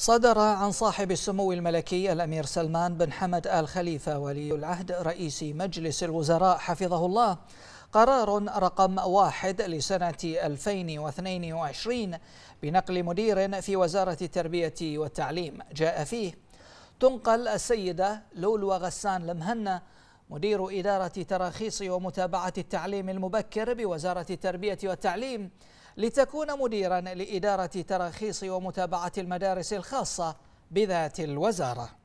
صدر عن صاحب السمو الملكي الأمير سلمان بن حمد آل خليفة ولي العهد رئيس مجلس الوزراء حفظه الله قرار رقم واحد لسنة 2022 بنقل مدير في وزارة التربية والتعليم جاء فيه تنقل السيدة لولو غسان لمهنة مدير إدارة تراخيص ومتابعة التعليم المبكر بوزارة التربية والتعليم لتكون مديرا لإدارة تراخيص ومتابعة المدارس الخاصة بذات الوزارة